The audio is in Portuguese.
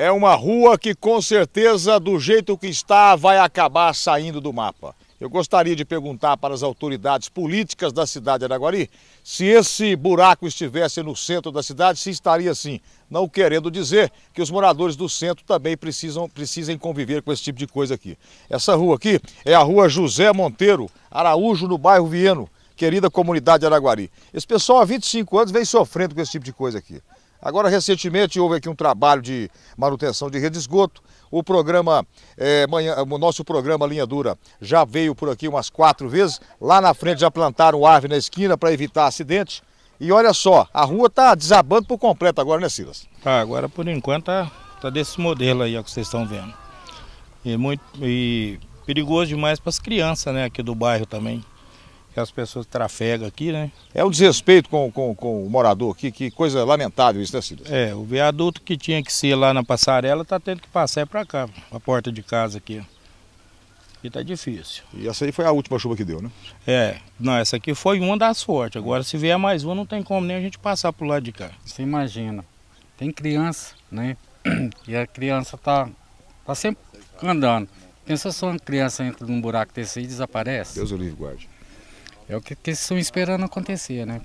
É uma rua que com certeza, do jeito que está, vai acabar saindo do mapa. Eu gostaria de perguntar para as autoridades políticas da cidade de Araguari se esse buraco estivesse no centro da cidade, se estaria assim. Não querendo dizer que os moradores do centro também precisam, precisem conviver com esse tipo de coisa aqui. Essa rua aqui é a rua José Monteiro Araújo, no bairro Vieno, querida comunidade de Araguari. Esse pessoal há 25 anos vem sofrendo com esse tipo de coisa aqui. Agora, recentemente, houve aqui um trabalho de manutenção de rede de esgoto. O programa, é, manhã, o nosso programa Linha Dura já veio por aqui umas quatro vezes. Lá na frente já plantaram árvore na esquina para evitar acidente. E olha só, a rua está desabando por completo agora, né, Silas? Tá, agora por enquanto está tá desse modelo aí ó, que vocês estão vendo. E muito e perigoso demais para as crianças, né, aqui do bairro também que as pessoas trafegam aqui, né? É um desrespeito com, com, com o morador aqui, que coisa lamentável isso, né, Cida? É, o viaduto que tinha que ser lá na passarela está tendo que passar para cá, a porta de casa aqui. E tá difícil. E essa aí foi a última chuva que deu, né? É, não, essa aqui foi uma das fortes. Agora, se vier mais uma, não tem como nem a gente passar pro lado de cá. Você imagina, tem criança, né? E a criança tá, tá sempre andando. Pensa só uma criança entra num buraco desse e desaparece. Deus o livre guarde. É o que, que estão esperando acontecer, né?